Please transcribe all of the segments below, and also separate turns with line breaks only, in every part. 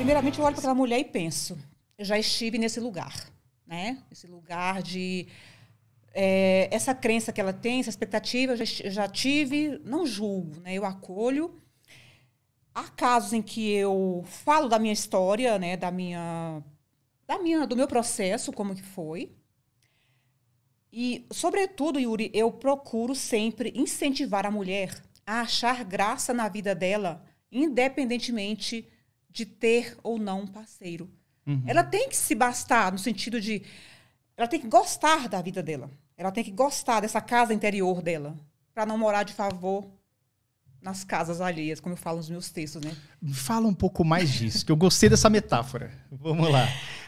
Primeiramente, eu olho para aquela mulher e penso: eu já estive nesse lugar, né? Esse lugar de é, essa crença que ela tem, essa expectativa, eu já, eu já tive. Não julgo, né? Eu acolho. Há casos em que eu falo da minha história, né? Da minha, da minha, do meu processo, como que foi. E, sobretudo, Yuri, eu procuro sempre incentivar a mulher a achar graça na vida dela, independentemente de ter ou não um parceiro. Uhum. Ela tem que se bastar no sentido de. Ela tem que gostar da vida dela. Ela tem que gostar dessa casa interior dela. Para não morar de favor nas casas alheias, como eu falo nos meus textos, né? Fala
um pouco mais disso, que eu gostei dessa metáfora. Vamos lá.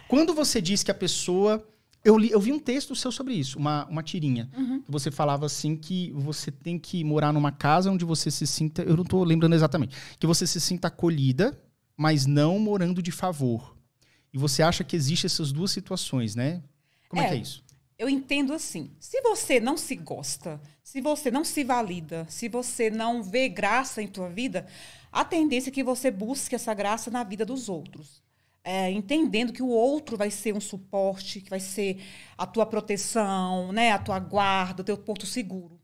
Quando você diz que
a pessoa. Eu, li, eu vi um texto seu sobre isso, uma, uma tirinha. Uhum. você falava assim que você tem que morar numa casa onde você se sinta. Eu não estou lembrando exatamente. Que você se sinta acolhida, mas não morando de favor. E você acha que existem essas duas situações, né?
Como é, é que é isso? Eu entendo assim. Se você não se gosta, se você não se valida, se você não vê graça em tua vida, a tendência é que você busque essa graça na vida dos outros. É, entendendo que o outro vai ser um suporte, que vai ser a tua proteção, né, a tua guarda, o teu porto seguro.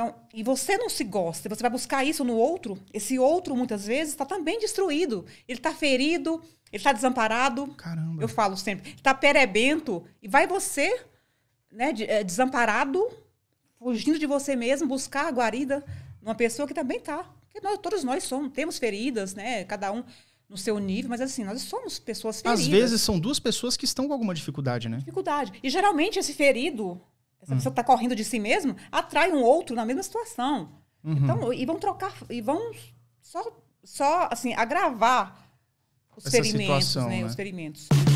Então, e você não se gosta, você vai buscar isso no outro, esse outro muitas vezes está também destruído. Ele está ferido, ele está desamparado. Caramba. Eu falo sempre, está perebento. E vai você, né, eh, desamparado, fugindo de você mesmo, buscar a guarida numa pessoa que também está. Porque nós, todos nós somos, temos feridas, né? Cada um no seu nível, mas assim, nós somos pessoas feridas. Às vezes são
duas pessoas que estão com alguma dificuldade, né?
Dificuldade. E geralmente esse ferido, se a pessoa está hum. correndo de si mesmo, atrai um outro na mesma situação. Uhum. Então, e vão trocar, e vão só, só assim, agravar os Essa ferimentos, né, situação, né? Né? Os ferimentos.